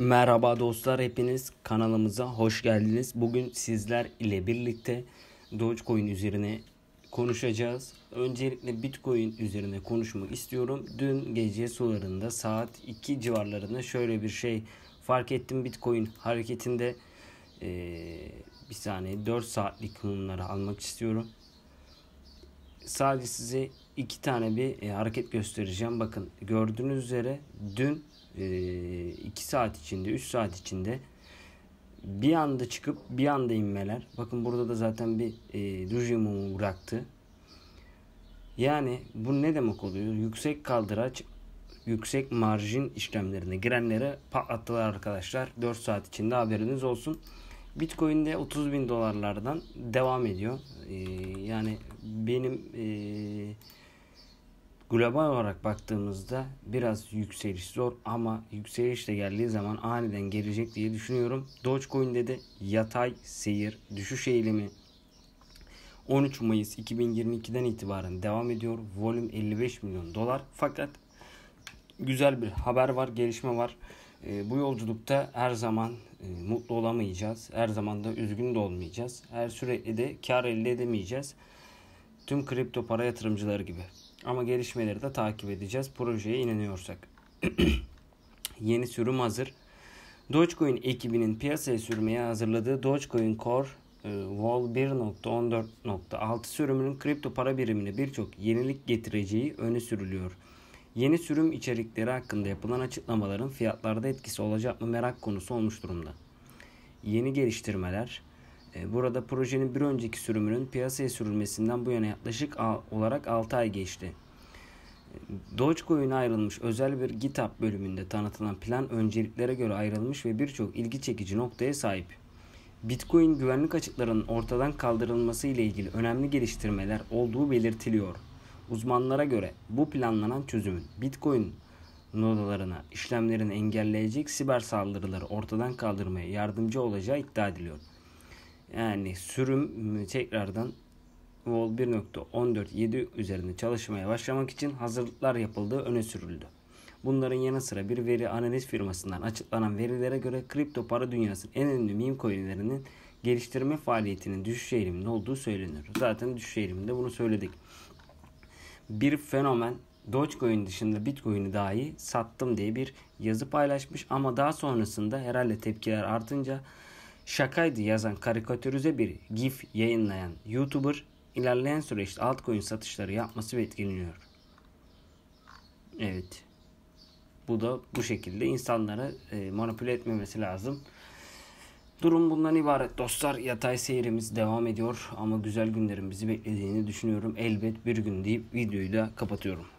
Merhaba dostlar hepiniz kanalımıza hoş geldiniz. Bugün sizler ile birlikte Dogecoin üzerine konuşacağız. Öncelikle Bitcoin üzerine konuşmak istiyorum. Dün gece sularında saat 2 civarlarında şöyle bir şey fark ettim. Bitcoin hareketinde ee, bir saniye 4 saatlik mumları almak istiyorum sadece size iki tane bir e, hareket göstereceğim. Bakın gördüğünüz üzere dün 2 e, iki saat içinde 3 saat içinde bir anda çıkıp bir anda inmeler. Bakın burada da zaten bir e, duj mumu bıraktı. Yani bu ne demek oluyor? Yüksek kaldıraç yüksek marjin işlemlerine girenlere patlattılar arkadaşlar. 4 saat içinde haberiniz olsun. Bitcoin de 30 bin dolarlardan devam ediyor. Ee, yani benim e, global olarak baktığımızda biraz yükseliş zor ama yükseliş de geldiği zaman aniden gelecek diye düşünüyorum. Dogecoin'de de yatay seyir düşüş eğilimi 13 Mayıs 2022'den itibaren devam ediyor. Volüm 55 milyon dolar fakat güzel bir haber var, gelişme var. E, bu yolculukta her zaman e, mutlu olamayacağız. Her zaman da üzgün de olmayacağız. Her sürekli de kar elde edemeyeceğiz. Tüm kripto para yatırımcıları gibi. Ama gelişmeleri de takip edeceğiz. Projeye inanıyorsak. Yeni sürüm hazır. Dogecoin ekibinin piyasaya sürmeye hazırladığı Dogecoin Core e, Vol 1.14.6 sürümünün kripto para birimine birçok yenilik getireceği öne sürülüyor. Yeni sürüm içerikleri hakkında yapılan açıklamaların fiyatlarda etkisi olacak mı merak konusu olmuş durumda. Yeni geliştirmeler e, Burada projenin bir önceki sürümünün piyasaya sürülmesinden bu yana yaklaşık olarak 6 ay geçti. E, Dogecoin'e ayrılmış özel bir GitHub bölümünde tanıtılan plan önceliklere göre ayrılmış ve birçok ilgi çekici noktaya sahip. Bitcoin güvenlik açıklarının ortadan kaldırılması ile ilgili önemli geliştirmeler olduğu belirtiliyor. Uzmanlara göre bu planlanan çözümün Bitcoin nodalarına işlemlerini engelleyecek siber saldırıları ortadan kaldırmaya yardımcı olacağı iddia ediliyor. Yani sürüm tekrardan Vol 1.14.7 üzerinde çalışmaya başlamak için hazırlıklar yapıldığı öne sürüldü. Bunların yanı sıra bir veri analiz firmasından açıklanan verilere göre kripto para dünyasının en önemli meme coinlerinin geliştirme faaliyetinin düşüş eğiliminde olduğu söylenir. Zaten düşüş eğiliminde bunu söyledik bir fenomen Dogecoin dışında Bitcoin'i dahi sattım diye bir yazı paylaşmış ama daha sonrasında herhalde tepkiler artınca şakaydı yazan karikatürize bir gif yayınlayan YouTuber ilerleyen süreçte altcoin satışları yapması bekleniyor. Evet. Bu da bu şekilde insanlara e, manipüle etmemesi lazım. Durum bundan ibaret dostlar. Yatay seyrimiz devam ediyor ama güzel günlerin bizi beklediğini düşünüyorum. Elbet bir gün deyip videoyu da kapatıyorum.